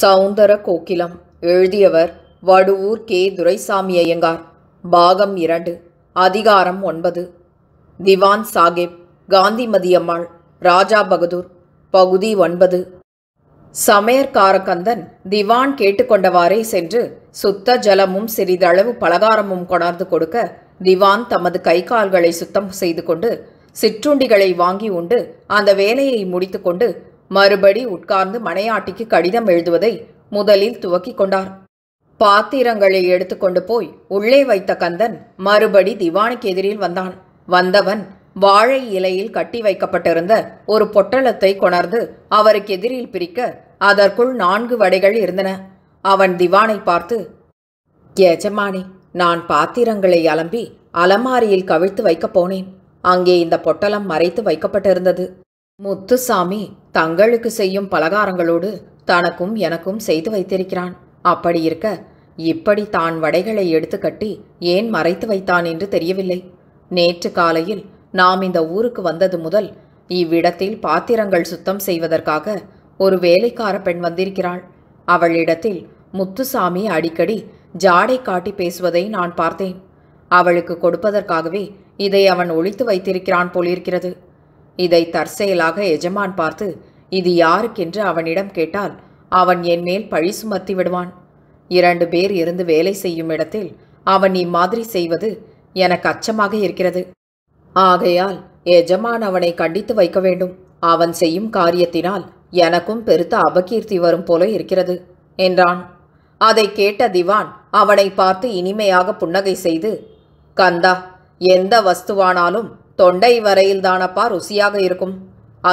சௌந்தர கோகிலம் எழுதியவர் வடுவூர் கே துரைசாமி ஐயங்கார் பாகம் இரண்டு அதிகாரம் ஒன்பது திவான் சாகிப் காந்திமதியம்மாள் ராஜா பகதூர் பகுதி ஒன்பது சமையற்காரக்கந்தன் திவான் கேட்டுக்கொண்டவாறே சென்று சுத்த ஜலமும் சிறிதளவு பலகாரமும் கொணர்ந்து கொடுக்க திவான் தமது கை கால்களை சுத்தம் செய்து கொண்டு சிற்றுண்டிகளை வாங்கி உண்டு அந்த வேலையை முடித்துக்கொண்டு மறுபடி உட்கார்ந்து மனையாட்டிக்கு கடிதம் எழுதுவதை முதலில் துவக்கிக் கொண்டார் பாத்திரங்களை எடுத்துக்கொண்டு போய் உள்ளே வைத்த கந்தன் மறுபடி திவானுக்கு எதிரில் வந்தான் வந்தவன் வாழை இலையில் கட்டி வைக்கப்பட்டிருந்த ஒரு பொட்டலத்தை கொணர்ந்து அவருக்கு எதிரில் பிரிக்க அதற்குள் நான்கு வடைகள் இருந்தன அவன் திவானை பார்த்து எஜமானி நான் பாத்திரங்களை அலம்பி அலமாரியில் கவிழ்த்து வைக்கப் போனேன் அங்கே இந்த பொட்டலம் மறைத்து வைக்கப்பட்டிருந்தது முத்துசாமி தங்களுக்கு செய்யும் பலகாரங்களோடு தனக்கும் எனக்கும் செய்து வைத்திருக்கிறான் அப்படி இருக்க இப்படி தான் வடைகளை எடுத்துக்கட்டி ஏன் மறைத்து வைத்தான் என்று தெரியவில்லை நேற்று காலையில் நாம் இந்த ஊருக்கு வந்தது முதல் இவ்விடத்தில் பாத்திரங்கள் சுத்தம் செய்வதற்காக ஒரு வேலைக்கார பெண் வந்திருக்கிறாள் அவளிடத்தில் முத்துசாமி அடிக்கடி ஜாடை காட்டி பேசுவதை நான் பார்த்தேன் அவளுக்கு கொடுப்பதற்காகவே இதை அவன் ஒழித்து வைத்திருக்கிறான் போலிருக்கிறது இதை தற்செயலாக எஜமான் பார்த்து இது யாருக்கென்று அவனிடம் கேட்டால் அவன் என்மேல் பழி சுமத்தி விடுவான் இரண்டு பேர் இருந்து வேலை செய்யும் இடத்தில் அவன் இம்மாதிரி செய்வது எனக்கு அச்சமாக இருக்கிறது ஆகையால் எஜமான் அவனை கண்டித்து வைக்க வேண்டும் அவன் செய்யும் காரியத்தினால் எனக்கும் பெருத்த அபகீர்த்தி வரும் போல இருக்கிறது என்றான் அதை கேட்ட திவான் அவனை பார்த்து இனிமையாக புன்னகை செய்து கந்தா எந்த வஸ்துவானாலும் தொண்டை வரையில் தானப்பா ருசியாக இருக்கும்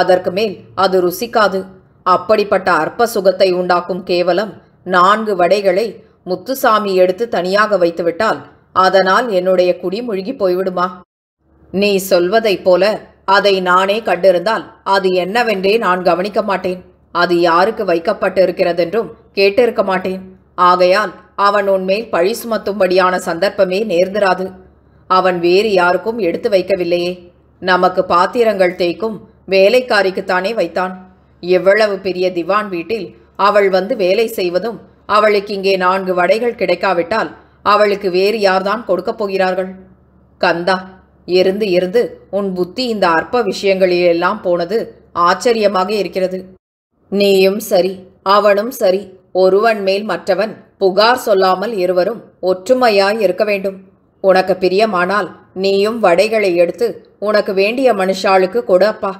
அதற்கு மேல் அது ருசிக்காது அப்படிப்பட்ட அற்ப சுகத்தை உண்டாக்கும் கேவலம் நான்கு வடைகளை முத்துசாமி எடுத்து தனியாக வைத்துவிட்டால் அதனால் என்னுடைய குடி முழுகி போய்விடுமா நீ சொல்வதைப் போல அதை நானே கண்டிருந்தால் அது என்னவென்றே நான் கவனிக்க மாட்டேன் அது யாருக்கு வைக்கப்பட்டு இருக்கிறதென்றும் கேட்டிருக்க மாட்டேன் ஆகையால் அவன் உன்மேல் பழி சுமத்தும்படியான சந்தர்ப்பமே நேர்ந்திராது அவன் வேறு யாருக்கும் எடுத்து வைக்கவில்லையே நமக்கு பாத்திரங்கள் தேய்க்கும் வேலைக்காரிக்குத்தானே வைத்தான் எவ்வளவு பெரிய திவான் வீட்டில் அவள் வந்து வேலை செய்வதும் அவளுக்கு இங்கே நான்கு வடைகள் கிடைக்காவிட்டால் அவளுக்கு வேறு யார்தான் கொடுக்கப் போகிறார்கள் கந்தா இருந்து இருந்து உன் புத்தி இந்த அற்ப விஷயங்களிலெல்லாம் போனது ஆச்சரியமாக இருக்கிறது நீயும் சரி அவனும் சரி ஒருவன் மேல் மற்றவன் புகார் சொல்லாமல் இருவரும் ஒற்றுமையாய் இருக்க வேண்டும் உனக்கு பிரியமானால் நீயும் வடைகளை எடுத்து உனக்கு வேண்டிய மனுஷாளுக்கு கொடுப்பா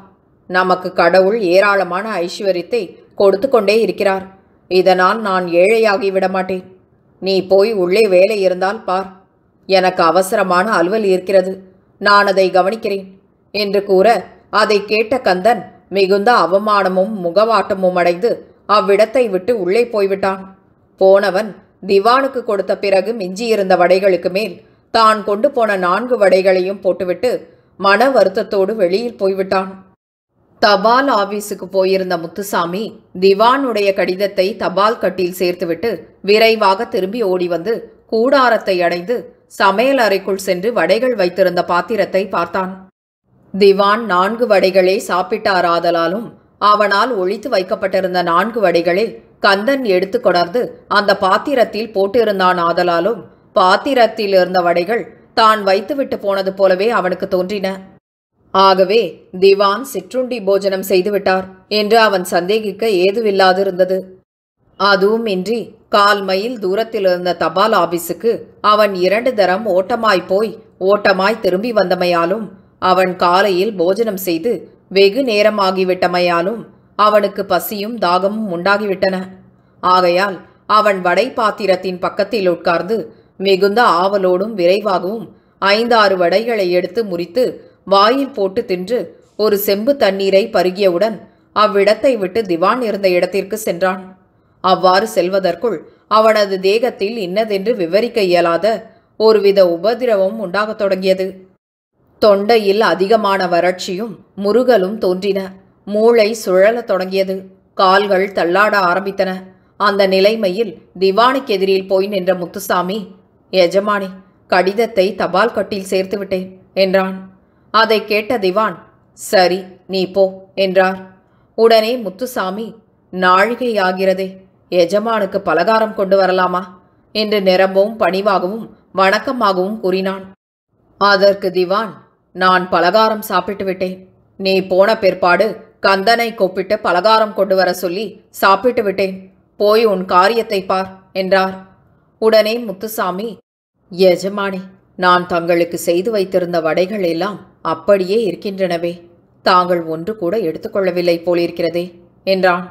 நமக்கு கடவுள் ஏராளமான ஐஸ்வர்யத்தை கொடுத்து கொண்டே இருக்கிறார் இதனால் நான் ஏழையாகி விடமாட்டேன் நீ போய் உள்ளே வேலை இருந்தால் பார் எனக்கு அவசரமான அலுவல் இருக்கிறது நான் அதை கவனிக்கிறேன் என்று கூற அதை கேட்ட கந்தன் மிகுந்த அவமானமும் முகவாட்டமும் அடைந்து அவ்விடத்தை விட்டு உள்ளே போய்விட்டான் போனவன் திவானுக்கு கொடுத்த பிறகு மிஞ்சியிருந்த வடைகளுக்கு மேல் தான் கொண்டு போன நான்கு வடைகளையும் போட்டுவிட்டு மன வருத்தத்தோடு வெளியில் போய்விட்டான் தபால் ஆபீஸுக்கு போயிருந்த முத்துசாமி திவானுடைய கடிதத்தை தபால் கட்டில் சேர்த்துவிட்டு விரைவாக திரும்பி ஓடி வந்து கூடாரத்தை அடைந்து சமையல் அறைக்குள் சென்று வடைகள் வைத்திருந்த பாத்திரத்தை பார்த்தான் திவான் நான்கு வடைகளே சாப்பிட்டாராதலாலும் அவனால் ஒழித்து வைக்கப்பட்டிருந்த நான்கு வடைகளில் கந்தன் எடுத்து கொணர்ந்து அந்த பாத்திரத்தில் போட்டிருந்தான் ஆதலாலும் பாத்திரத்தில் இருந்த வடைகள் தான் வைத்துவிட்டு போனது போலவே அவனுக்கு தோன்றின ஆகவே திவான் சிற்றுண்டி போஜனம் செய்துவிட்டார் என்று அவன் சந்தேகிக்க ஏதுவில்லாதிருந்தது அதுவும் இன்றி கால் மைல் தூரத்தில் இருந்த தபால் ஆபீஸுக்கு அவன் இரண்டு தரம் ஓட்டமாய் போய் ஓட்டமாய் திரும்பி வந்தமையாலும் அவன் காலையில் போஜனம் செய்து வெகு நேரமாகிவிட்டமையாலும் அவனுக்கு பசியும் தாகமும் உண்டாகிவிட்டன ஆகையால் அவன் வடை பாத்திரத்தின் பக்கத்தில் உட்கார்ந்து மிகுந்த ஆவலோடும் விரைவாகவும் ஐந்தாறு வடைகளை எடுத்து முறித்து வாயில் போட்டு தின்று ஒரு செம்பு தண்ணீரை பருகியவுடன் அவ்விடத்தை விட்டு திவான் இருந்த இடத்திற்கு சென்றான் அவ்வாறு செல்வதற்குள் அவனது தேகத்தில் இன்னதென்று விவரிக்க இயலாத ஒருவித உபதிரவம் உண்டாகத் தொடங்கியது தொண்டையில் அதிகமான வறட்சியும் முருகலும் தோன்றின மூளை சுழலத் தொடங்கியது கால்கள் தள்ளாட ஆரம்பித்தன அந்த நிலைமையில் திவானுக்கு எதிரில் போய் நின்ற முத்துசாமி எஜமானி கடிதத்தை தபால் கட்டில் சேர்த்து விட்டேன் என்றான் அதை கேட்ட திவான் சரி நீ போ என்றார் உடனே முத்துசாமி நாழிகை ஆகிறதே எஜமானுக்கு பலகாரம் கொண்டு வரலாமா என்று நிரம்பவும் பணிவாகவும் வணக்கமாகவும் கூறினான் அதற்கு திவான் நான் பலகாரம் சாப்பிட்டு விட்டேன் நீ போன பிற்பாடு கந்தனை கூப்பிட்டு பலகாரம் கொண்டு வர சொல்லி சாப்பிட்டு விட்டேன் போய் உன் காரியத்தை பார் என்றார் உடனே முத்துசாமி எஜமானே நான் தங்களுக்கு செய்து வைத்திருந்த வடைகள் எல்லாம் அப்படியே இருக்கின்றனவே தாங்கள் ஒன்று கூட எடுத்துக்கொள்ளவில்லை போலிருக்கிறதே என்றான்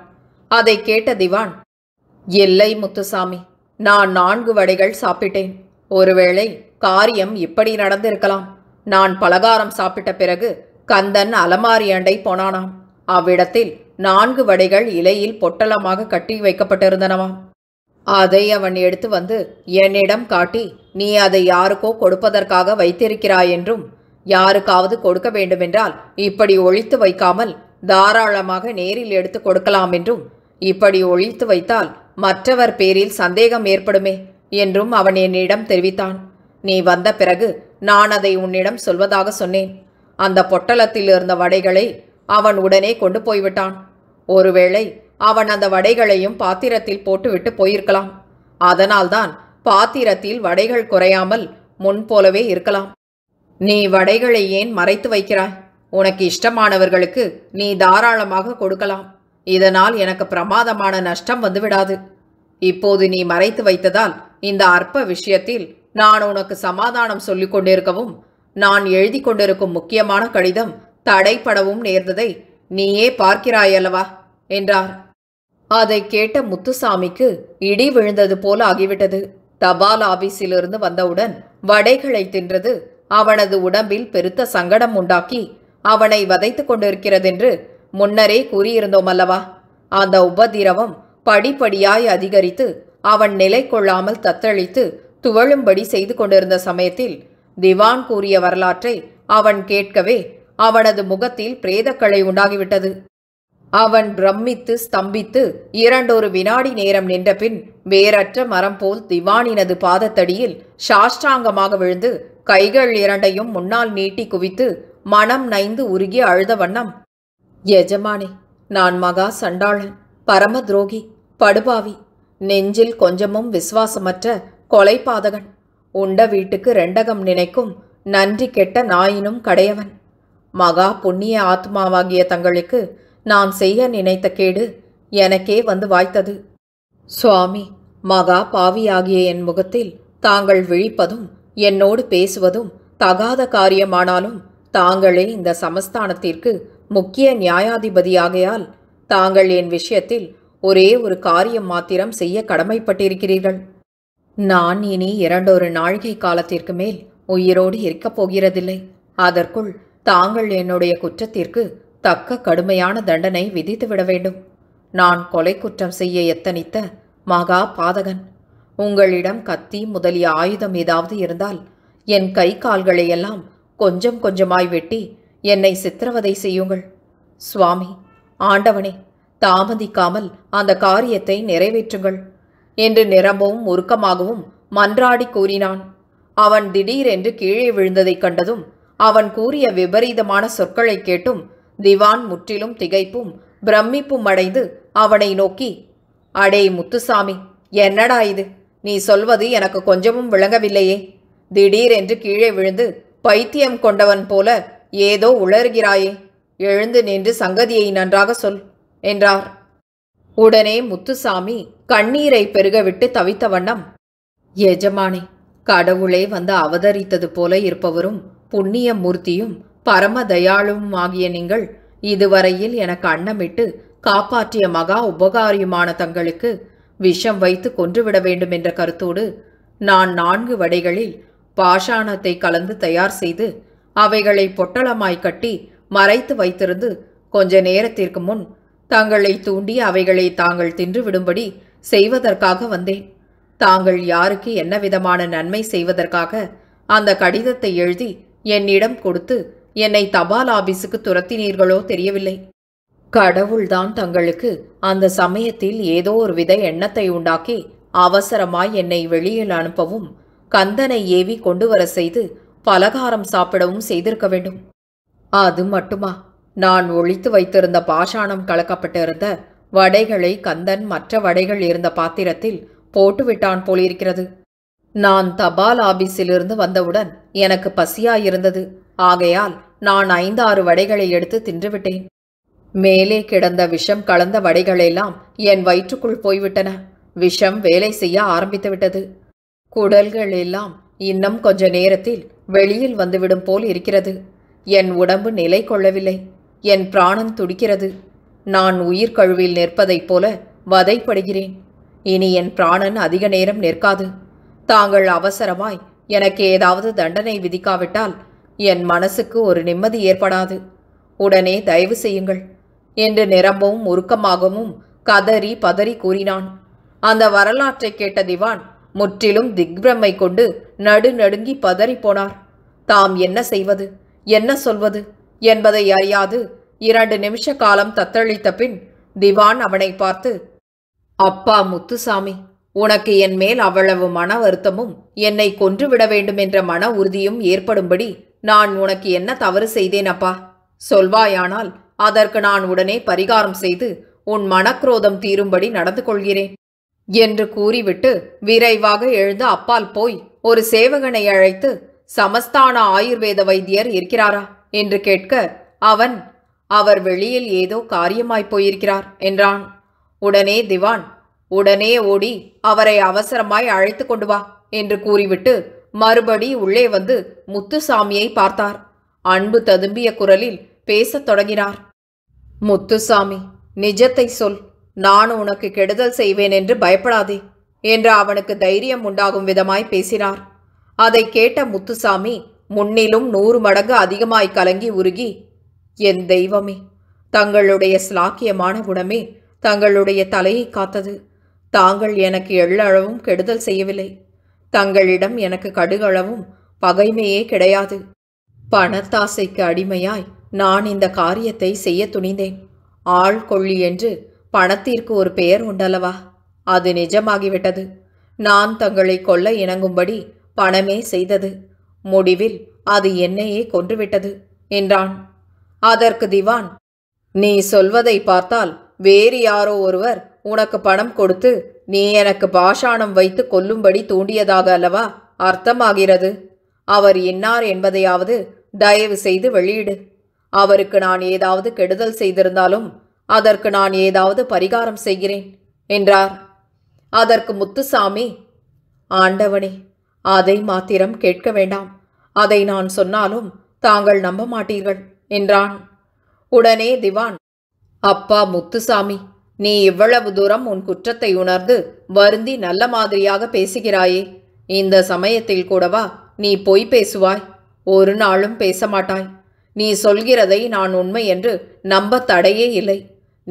அதை கேட்ட திவான் இல்லை முத்துசாமி நான் நான்கு வடைகள் சாப்பிட்டேன் ஒருவேளை காரியம் இப்படி நடந்திருக்கலாம் நான் பலகாரம் சாப்பிட்ட பிறகு கந்தன் அலமாரி அண்டை போனானாம் அவ்விடத்தில் நான்கு வடைகள் இலையில் பொட்டலமாக கட்டி வைக்கப்பட்டிருந்தனவாம் அதை அவன் எடுத்து வந்து என்னிடம் காட்டி நீ அதை யாருக்கோ கொடுப்பதற்காக வைத்திருக்கிறாய் என்றும் யாருக்காவது கொடுக்க வேண்டுமென்றால் இப்படி ஒழித்து வைக்காமல் தாராளமாக நேரில் எடுத்து கொடுக்கலாம் என்றும் இப்படி ஒழித்து வைத்தால் மற்றவர் பேரில் சந்தேகம் ஏற்படுமே என்றும் அவன் என்னிடம் தெரிவித்தான் நீ வந்த பிறகு நான் அதை உன்னிடம் சொல்வதாக சொன்னேன் அந்த பொட்டலத்தில் இருந்த வடைகளை அவன் உடனே கொண்டு போய்விட்டான் ஒருவேளை அவன் அந்த வடைகளையும் பாத்திரத்தில் போட்டுவிட்டு போயிருக்கலாம் அதனால்தான் பாத்திரத்தில் வடைகள் குறையாமல் முன்போலவே இருக்கலாம் நீ வடைகளை ஏன் மறைத்து வைக்கிறாய் உனக்கு இஷ்டமானவர்களுக்கு நீ தாராளமாக கொடுக்கலாம் இதனால் எனக்கு பிரமாதமான நஷ்டம் வந்துவிடாது இப்போது நீ மறைத்து வைத்ததால் இந்த அற்ப விஷயத்தில் நான் உனக்கு சமாதானம் சொல்லிக் கொண்டிருக்கவும் நான் எழுதி கொண்டிருக்கும் முக்கியமான கடிதம் தடைப்படவும் நேர்ந்ததை நீயே பார்க்கிறாயல்லவா என்றார் அதை கேட்ட முத்துசாமிக்கு இடி விழுந்தது போல ஆகிவிட்டது தபால் ஆபீஸிலிருந்து வந்தவுடன் வடைகளை தின்றது அவனது உடம்பில் பெருத்த சங்கடம் உண்டாக்கி அவனை வதைத்து கொண்டிருக்கிறதென்று முன்னரே கூறியிருந்தோம் அல்லவா அந்த உபதிரவம் படிப்படியாய் அதிகரித்து அவன் நிலை கொள்ளாமல் தத்தளித்து துவழும்படி செய்து கொண்டிருந்த சமயத்தில் திவான் கூறிய வரலாற்றை அவன் கேட்கவே அவனது முகத்தில் பிரேதக்கலை உண்டாகிவிட்டது அவன் பிரமித்து ஸ்தம்பித்து இரண்டொரு வினாடி நேரம் நின்றபின் வேறற்ற மரம் போல் திவானினது பாதத்தடியில் சாஷ்டாங்கமாக விழுந்து கைகள் இரண்டையும் முன்னால் நீட்டி குவித்து மனம் நைந்து உருகி அழுத வண்ணம் எஜமானே நான் மகா சண்டாளன் பரம துரோகி படுபாவி நெஞ்சில் கொஞ்சமும் விசுவாசமற்ற கொலைபாதகன் உண்ட வீட்டுக்கு ரெண்டகம் நினைக்கும் நன்றி கெட்ட நாயினும் கடையவன் மகா புண்ணிய ஆத்மாவாகிய தங்களுக்கு நான் செய்ய நினைத்த கேடு எனக்கே வந்து வாய்த்தது சுவாமி மகா பாவியாகிய என் முகத்தில் தாங்கள் விழிப்பதும் என்னோடு பேசுவதும் தகாத காரியமானாலும் தாங்களே இந்த சமஸ்தானத்திற்கு முக்கிய நியாயாதிபதியாகையால் தாங்கள் என் விஷயத்தில் ஒரே ஒரு காரியம் மாத்திரம் செய்ய கடமைப்பட்டிருக்கிறீர்கள் நான் இனி இரண்டொரு நாழிகை காலத்திற்கு மேல் உயிரோடு இருக்கப் போகிறதில்லை அதற்குள் தாங்கள் என்னுடைய குற்றத்திற்கு தக்க கடுமையான தண்டனை விதித்துவிட வேண்டும் நான் கொலை குற்றம் செய்ய எத்தனித்த மகா பாதகன் உங்களிடம் கத்தி முதலிய ஆயுதம் ஏதாவது இருந்தால் என் கை கால்களை எல்லாம் கொஞ்சம் கொஞ்சமாய் வெட்டி என்னை சித்திரவதை செய்யுங்கள் சுவாமி ஆண்டவனே தாமதிக்காமல் அந்த காரியத்தை நிறைவேற்றுங்கள் என்று நிரம்பவும் உருக்கமாகவும் மன்றாடி கூறினான் அவன் திடீரென்று கீழே விழுந்ததைக் கண்டதும் அவன் கூறிய விபரீதமான சொற்களை கேட்டும் திவான் முற்றிலும் திகைப்பும் பிரமிப்பும் அடைந்து அவனை நோக்கி அடே முத்துசாமி என்னடா இது நீ சொல்வது எனக்கு கொஞ்சமும் விளங்கவில்லையே திடீரென்று கீழே விழுந்து பைத்தியம் கொண்டவன் போல ஏதோ உளறுகிறாயே எழுந்து நின்று சங்கதியை நன்றாக சொல் என்றார் உடனே முத்துசாமி கண்ணீரை பெருகவிட்டு தவித்த வண்ணம் எஜமானே கடவுளே வந்து அவதரித்தது போல இருப்பவரும் புண்ணிய மூர்த்தியும் பரமதயாளுவும் ஆகிய நீங்கள் இதுவரையில் எனக்கு அன்னமிட்டு காப்பாற்றிய மகா உபகாரியுமான தங்களுக்கு விஷம் வைத்து கொன்றுவிட வேண்டும் என்ற கருத்தோடு நான் நான்கு வடைகளில் பாஷாணத்தை கலந்து தயார் செய்து அவைகளை பொட்டலமாய் கட்டி மறைத்து வைத்திருந்து கொஞ்ச நேரத்திற்கு முன் தங்களை தூண்டி அவைகளை தாங்கள் தின்றுவிடும்படி செய்வதற்காக வந்தேன் தாங்கள் யாருக்கு என்ன விதமான நன்மை செய்வதற்காக அந்த கடிதத்தை எழுதி என்னிடம் கொடுத்து என்னை தபால் ஆபீஸுக்கு துரத்தினீர்களோ தெரியவில்லை கடவுள்தான் தங்களுக்கு அந்த சமயத்தில் ஏதோ ஒரு வித எண்ணத்தை உண்டாக்கி அவசரமாய் என்னை வெளியில் அனுப்பவும் கந்தனை ஏவி கொண்டு வர செய்து பலகாரம் சாப்பிடவும் செய்திருக்க வேண்டும் அது மட்டுமா நான் ஒழித்து வைத்திருந்த பாஷாணம் கலக்கப்பட்டிருந்த வடைகளை கந்தன் மற்ற வடைகள் இருந்த பாத்திரத்தில் போட்டுவிட்டான் போலிருக்கிறது நான் தபால் ஆபீஸிலிருந்து வந்தவுடன் எனக்கு பசியாயிருந்தது ஆகையால் நான் ஐந்தாறு வடைகளை எடுத்து தின்றுவிட்டேன் மேலே கிடந்த விஷம் கலந்த வடைகளெல்லாம் என் வயிற்றுக்குள் போய்விட்டன விஷம் வேலை செய்ய ஆரம்பித்து விட்டது குடல்கள் எல்லாம் இன்னும் கொஞ்ச நேரத்தில் வெளியில் வந்துவிடும் போல் இருக்கிறது என் உடம்பு நிலை கொள்ளவில்லை என் பிராணன் துடிக்கிறது நான் உயிர் கழுவில் நிற்பதைப் போல வதைப்படுகிறேன் இனி என் பிராணன் அதிக நேரம் நிற்காது தாங்கள் அவசரமாய் எனக்கு ஏதாவது தண்டனை விதிக்காவிட்டால் என் மனசுக்கு ஒரு நிம்மதி ஏற்படாது உடனே தயவு செய்யுங்கள் என்று நிரம்பவும் உருக்கமாகவும் கதறி பதறி கூறினான் அந்த வரலாற்றை கேட்ட திவான் முற்றிலும் திக்பிரமை கொண்டு நடு நடுங்கி பதறி போனார் தாம் என்ன செய்வது என்ன சொல்வது என்பதை அறியாது இரண்டு நிமிஷ காலம் தத்தளித்த பின் திவான் அவனை பார்த்து அப்பா முத்துசாமி உனக்கு என் மேல் அவ்வளவு மன வருத்தமும் என்னை கொன்றுவிட வேண்டும் என்ற மன உறுதியும் ஏற்படும்படி நான் உனக்கு என்ன தவறு செய்தேன் அப்பா சொல்வாயானால் அதற்கு நான் உடனே பரிகாரம் செய்து உன் மனக்ரோதம் தீரும்படி நடந்து கொள்கிறேன் என்று கூறிவிட்டு விரைவாக எழுந்து அப்பால் போய் ஒரு சேவகனை அழைத்து சமஸ்தான ஆயுர்வேத வைத்தியர் இருக்கிறாரா என்று கேட்க அவன் அவர் வெளியில் ஏதோ காரியமாய் போயிருக்கிறார் என்றான் உடனே திவான் உடனே ஓடி அவரை அவசரமாய் அழைத்து கொண்டு வா என்று கூறிவிட்டு மறுபடி உள்ளே வந்து முத்துசாமியை பார்த்தார் அன்பு ததும்பிய குரலில் பேசத் தொடங்கினார் முத்துசாமி நிஜத்தை சொல் நான் உனக்கு கெடுதல் செய்வேன் என்று பயப்படாதே என்று அவனுக்கு தைரியம் உண்டாகும் விதமாய் பேசினார் அதை கேட்ட முத்துசாமி முன்னிலும் நூறு மடங்கு அதிகமாய் கலங்கி உருகி என் தெய்வமே தங்களுடைய ஸ்லாக்கியமான குணமே தங்களுடைய தலையை காத்தது தாங்கள் எனக்கு எள்ளளவும் கெடுதல் செய்யவில்லை தங்களிடம் எனக்கு கடுகளவும் பகைமையே கிடையாது பணத்தாசைக்கு அடிமையாய் நான் இந்த காரியத்தை செய்ய துணிந்தேன் ஆள் கொள்ளி என்று பணத்திற்கு ஒரு பெயர் உண்டல்லவா அது நிஜமாகிவிட்டது நான் தங்களை கொல்ல இணங்கும்படி பணமே செய்தது முடிவில் அது என்னையே கொன்றுவிட்டது என்றான் அதற்கு திவான் நீ சொல்வதை பார்த்தால் வேறு யாரோ ஒருவர் உனக்கு பணம் கொடுத்து நீ எனக்கு பாஷாணம் வைத்து கொல்லும்படி தூண்டியதாக அல்லவா அர்த்தமாகிறது அவர் இன்னார் என்பதையாவது தயவு செய்து வெளியிடு அவருக்கு நான் ஏதாவது கெடுதல் செய்திருந்தாலும் அதற்கு நான் ஏதாவது பரிகாரம் செய்கிறேன் என்றார் அதற்கு முத்துசாமி ஆண்டவனே அதை மாத்திரம் கேட்க வேண்டாம் அதை நான் சொன்னாலும் தாங்கள் நம்ப மாட்டீர்கள் என்றான் உடனே திவான் அப்பா முத்துசாமி நீ இவ்வளவு தூரம் உன் குற்றத்தை உணர்ந்து வருந்தி நல்ல மாதிரியாக பேசுகிறாயே இந்த சமயத்தில் கூடவா நீ பொய் பேசுவாய் ஒரு நாளும் பேச மாட்டாய் நீ சொல்கிறதை நான் உண்மை என்று நம்ப தடையே இல்லை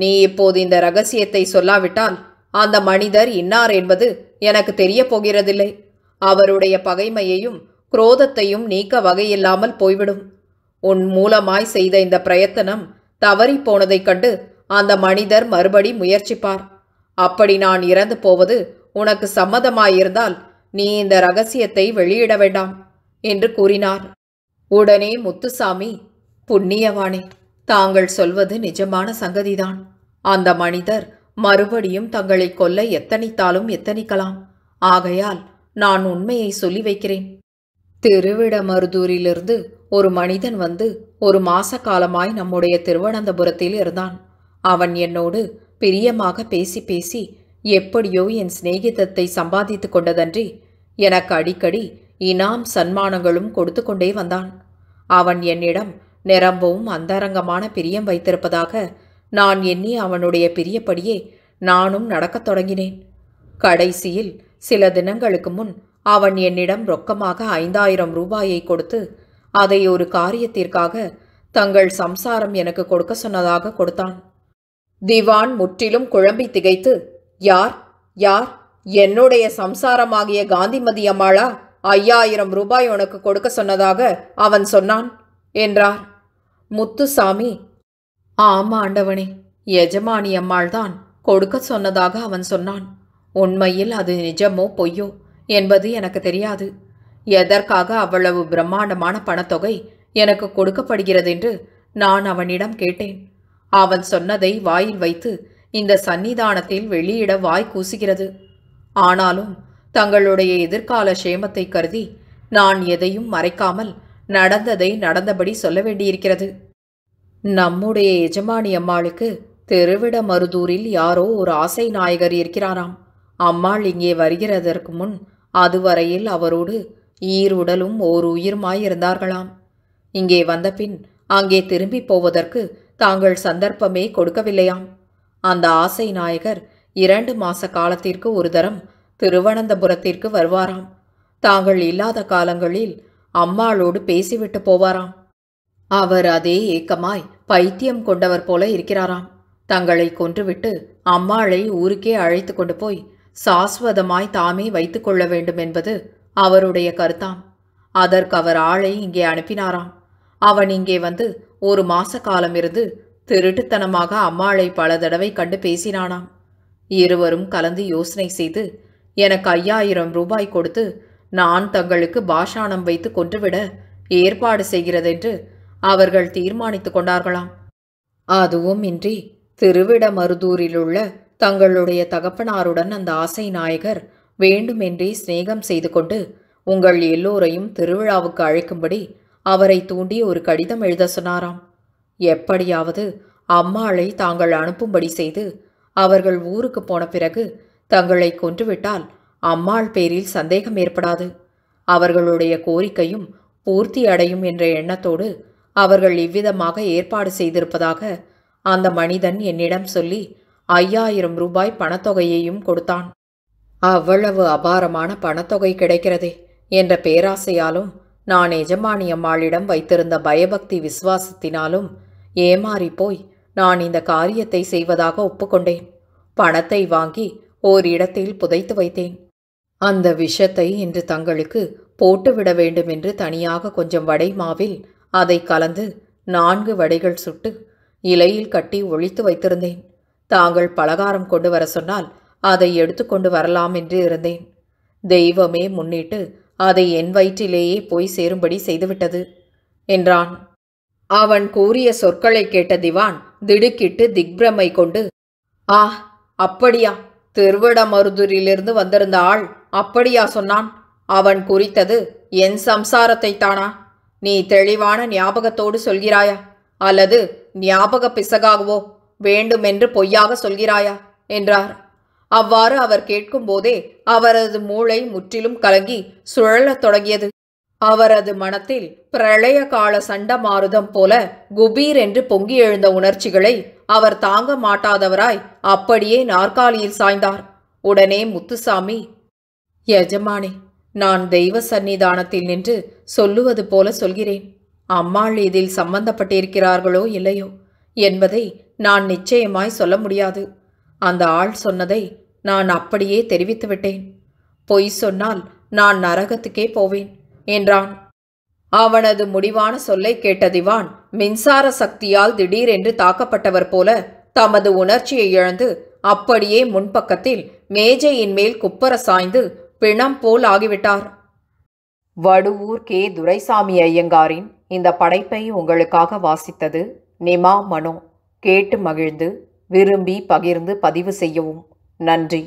நீ இப்போது இந்த ரகசியத்தை சொல்லாவிட்டால் அந்த மனிதர் இன்னார் என்பது எனக்கு தெரிய போகிறதில்லை அவருடைய பகைமையையும் குரோதத்தையும் நீக்க வகையில்லாமல் போய்விடும் உன் மூலமாய் செய்த இந்த பிரயத்தனம் தவறி போனதைக் கண்டு அந்த மனிதர் மறுபடி முயற்சிப்பார் அப்படி நான் இறந்து போவது உனக்கு சம்மதமாயிருந்தால் நீ இந்த ரகசியத்தை வெளியிட வேண்டாம் என்று கூறினார் உடனே முத்துசாமி புண்ணியவானே தாங்கள் சொல்வது நிஜமான சங்கதிதான் அந்த மனிதர் மறுபடியும் தங்களை கொல்ல எத்தனித்தாலும் எத்தனிக்கலாம் ஆகையால் நான் உண்மையை சொல்லி வைக்கிறேன் திருவிடமருதூரிலிருந்து ஒரு மனிதன் வந்து ஒரு மாச காலமாய் நம்முடைய திருவனந்தபுரத்தில் இருந்தான் அவன் என்னோடு பிரியமாக பேசி பேசி எப்படியோ என் சிநேகிதத்தை சம்பாதித்து கொண்டதன்றி எனக்கு அடிக்கடி இனாம் சன்மானங்களும் கொடுத்து கொண்டே வந்தான் அவன் என்னிடம் நிரம்பவும் அந்தரங்கமான பிரியம் வைத்திருப்பதாக நான் எண்ணி அவனுடைய பிரியப்படியே நானும் நடக்கத் தொடங்கினேன் கடைசியில் சில தினங்களுக்கு முன் அவன் என்னிடம் ரொக்கமாக ஐந்தாயிரம் ரூபாயை கொடுத்து அதை ஒரு காரியத்திற்காக தங்கள் சம்சாரம் எனக்கு கொடுக்க சொன்னதாக கொடுத்தான் திவான் முற்றிலும் குழம்பி திகைத்து யார் யார் என்னுடைய சம்சாரமாகிய காந்திமதி அம்மாளா ஐயாயிரம் ரூபாய் உனக்கு கொடுக்க சொன்னதாக அவன் சொன்னான் என்றார் முத்துசாமி ஆமா ஆண்டவனே எஜமானி அம்மாள்தான் கொடுக்க சொன்னதாக அவன் சொன்னான் உண்மையில் அது நிஜமோ பொய்யோ என்பது எனக்கு தெரியாது எதற்காக அவ்வளவு பிரம்மாண்டமான பணத்தொகை எனக்கு கொடுக்கப்படுகிறது என்று நான் அவனிடம் கேட்டேன் அவன் சொன்னதை வாயில் வைத்து இந்த சன்னிதானத்தில் வெளியிட வாய் கூசுகிறது ஆனாலும் தங்களுடைய எதிர்கால சேமத்தை கருதி நான் எதையும் மறைக்காமல் நடந்ததை நடந்தபடி சொல்ல வேண்டியிருக்கிறது நம்முடைய எஜமானி அம்மாளுக்கு தெருவிட மருதூரில் யாரோ ஒரு ஆசை நாயகர் இருக்கிறாராம் அம்மாள் இங்கே வருகிறதற்கு முன் அதுவரையில் அவரோடு ஈர் உடலும் ஓர் உயிருமாயிருந்தார்களாம் இங்கே வந்தபின் அங்கே திரும்பி போவதற்கு தாங்கள் சந்தர்ப்பமே கொடுக்கவில்லையாம் அந்த ஆசை நாயகர் இரண்டு மாச காலத்திற்கு ஒரு தரம் திருவனந்தபுரத்திற்கு வருவாராம் தாங்கள் இல்லாத காலங்களில் அம்மாளோடு பேசிவிட்டு போவாராம் அவர் அதே ஏக்கமாய் பைத்தியம் கொண்டவர் போல இருக்கிறாராம் தங்களை கொன்றுவிட்டு அம்மாளை ஊருக்கே அழைத்து கொண்டு போய் சாஸ்வதமாய் தாமே வைத்துக்கொள்ள வேண்டும் என்பது அவருடைய கருத்தாம் அதற்கு அவர் ஆளை இங்கே அனுப்பினாராம் அவன் இங்கே வந்து ஒரு மாச காலம் இருந்து திருட்டுத்தனமாக அம்மாளை பல தடவை கண்டு பேசினானாம் இருவரும் கலந்து யோசனை செய்து எனக்கு ஐயாயிரம் ரூபாய் கொடுத்து நான் தங்களுக்கு பாஷாணம் வைத்து கொன்றுவிட ஏற்பாடு செய்கிறதென்று அவர்கள் தீர்மானித்து கொண்டார்களாம் அதுவும் இன்றி உள்ள தங்களுடைய தகப்பனாருடன் அந்த ஆசை நாயகர் வேண்டுமென்றே சிநேகம் செய்து கொண்டு உங்கள் எல்லோரையும் திருவிழாவுக்கு அழைக்கும்படி அவரை தூண்டி ஒரு கடிதம் எழுத சொன்னாராம் எப்படியாவது அம்மாளை தாங்கள் அனுப்பும்படி செய்து அவர்கள் ஊருக்கு போன பிறகு தங்களை கொன்றுவிட்டால் அம்மாள் பேரில் சந்தேகம் ஏற்படாது அவர்களுடைய கோரிக்கையும் பூர்த்தி அடையும் என்ற எண்ணத்தோடு அவர்கள் இவ்விதமாக ஏற்பாடு செய்திருப்பதாக அந்த மனிதன் என்னிடம் சொல்லி ஐயாயிரம் ரூபாய் பணத்தொகையையும் கொடுத்தான் அவ்வளவு அபாரமான பணத்தொகை கிடைக்கிறதே என்ற பேராசையாலும் நான் எஜமானி அம்மாளிடம் வைத்திருந்த பயபக்தி விசுவாசத்தினாலும் ஏமாறி போய் நான் இந்த காரியத்தை செய்வதாக ஒப்புக்கொண்டேன் பணத்தை வாங்கி ஓர் இடத்தில் புதைத்து வைத்தேன் அந்த விஷத்தை இன்று தங்களுக்கு போட்டுவிட வேண்டும் என்று தனியாக கொஞ்சம் வடை மாவில் அதை கலந்து நான்கு வடைகள் சுட்டு இலையில் கட்டி ஒழித்து வைத்திருந்தேன் தாங்கள் பலகாரம் கொண்டு வர சொன்னால் அதை எடுத்துக்கொண்டு வரலாம் என்று இருந்தேன் தெய்வமே முன்னிட்டு அதை என் வயிற்றிலேயே போய் சேரும்படி செய்துவிட்டது என்றான் அவன் கூறிய சொற்களை கேட்ட திவான் திடுக்கிட்டு திக்பிரமை கொண்டு ஆ அப்படியா மருதூரிலிருந்து வந்திருந்த ஆள் அப்படியா சொன்னான் அவன் குறித்தது என் சம்சாரத்தை தானா நீ தெளிவான ஞாபகத்தோடு சொல்கிறாயா அல்லது ஞாபக பிசகாகவோ வேண்டுமென்று பொய்யாக சொல்கிறாயா என்றார் அவ்வாறு அவர் கேட்கும்போதே அவரது மூளை முற்றிலும் கலங்கி சுழலத் தொடங்கியது அவரது மனத்தில் பிரளய கால சண்டமாருதம் போல குபீர் என்று பொங்கி எழுந்த உணர்ச்சிகளை அவர் தாங்க மாட்டாதவராய் அப்படியே நாற்காலியில் சாய்ந்தார் உடனே முத்துசாமி எஜமானே நான் தெய்வ சந்நிதானத்தில் நின்று சொல்லுவது போல சொல்கிறேன் அம்மாள் இதில் சம்பந்தப்பட்டிருக்கிறார்களோ இல்லையோ என்பதை நான் நிச்சயமாய் சொல்ல முடியாது அந்த ஆள் சொன்னதை நான் அப்படியே தெரிவித்துவிட்டேன் பொய் சொன்னால் நான் நரகத்துக்கே போவேன் என்றான் அவனது முடிவான சொல்லை கேட்ட திவான் மின்சார சக்தியால் திடீரென்று தாக்கப்பட்டவர் போல தமது உணர்ச்சியை இழந்து அப்படியே முன்பக்கத்தில் மேஜையின் மேல் குப்பர சாய்ந்து பிணம் போல் ஆகிவிட்டார் வடுவூர் கே துரைசாமி ஐயங்காரின் இந்த படைப்பை உங்களுக்காக வாசித்தது நிமா மனோ கேட்டு மகிழ்ந்து விரும்பி பகிர்ந்து பதிவு செய்யவும் நன்றி